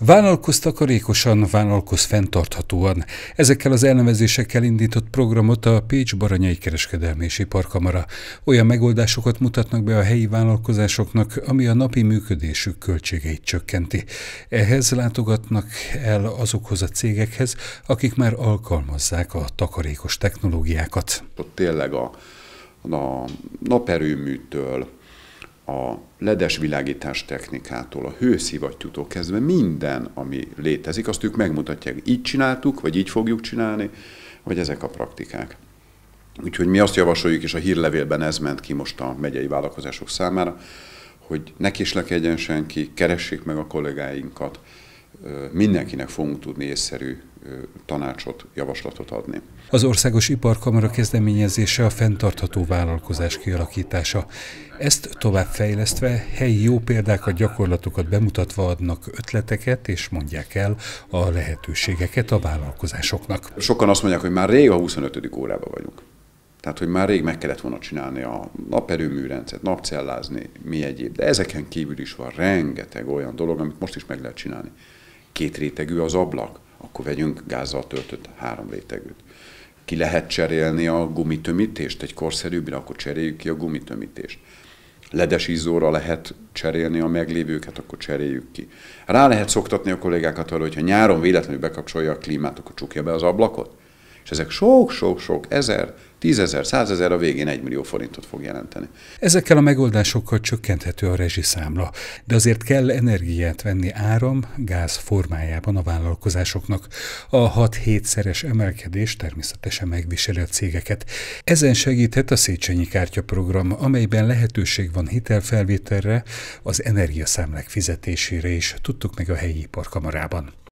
Vállalkozz takarékosan, vállalkozz fenntarthatóan. Ezekkel az elnevezésekkel indított programot a Pécs Baranyai Kereskedelmi és Iparkamara. Olyan megoldásokat mutatnak be a helyi vállalkozásoknak, ami a napi működésük költségeit csökkenti. Ehhez látogatnak el azokhoz a cégekhez, akik már alkalmazzák a takarékos technológiákat. Ott tényleg a, a naperőműtől, a ledes világítás technikától, a hőszivattyútól kezdve minden, ami létezik, azt ők megmutatják, így csináltuk, vagy így fogjuk csinálni, vagy ezek a praktikák. Úgyhogy mi azt javasoljuk, és a hírlevélben ez ment ki most a megyei vállalkozások számára, hogy ne késlekedjen senki, keressék meg a kollégáinkat, mindenkinek fogunk tudni észszerű tanácsot, javaslatot adni. Az Országos Iparkamara kezdeményezése a fenntartható vállalkozás kialakítása. Ezt tovább fejlesztve, helyi jó példákat, gyakorlatokat bemutatva adnak ötleteket, és mondják el a lehetőségeket a vállalkozásoknak. Sokan azt mondják, hogy már rég a 25. órában vagyunk. Tehát, hogy már rég meg kellett volna csinálni a naperőműrendszert, napcellázni, mi egyéb. De ezeken kívül is van rengeteg olyan dolog, amit most is meg lehet csinálni. Két rétegű az ablak, akkor vegyünk gázzal töltött három rétegűt. Ki lehet cserélni a gumitömítést egy korszerűbbre, akkor cseréljük ki a gumitömítést. Ledes izzóra lehet cserélni a meglévőket, akkor cseréljük ki. Rá lehet szoktatni a kollégákat arra, hogyha nyáron véletlenül bekapcsolja a klímát, akkor csukja be az ablakot. És ezek sok-sok-sok ezer tízezer, százezer, a végén egy millió forintot fog jelenteni. Ezekkel a megoldásokkal csökkenthető a rezsiszámla, de azért kell energiát venni áram, gáz formájában a vállalkozásoknak. A 6-7-szeres emelkedés természetesen megviseli a cégeket. Ezen segíthet a Széchenyi Program, amelyben lehetőség van hitelfelvételre, az energiaszámlák fizetésére is, tudtuk meg a helyi iparkamarában.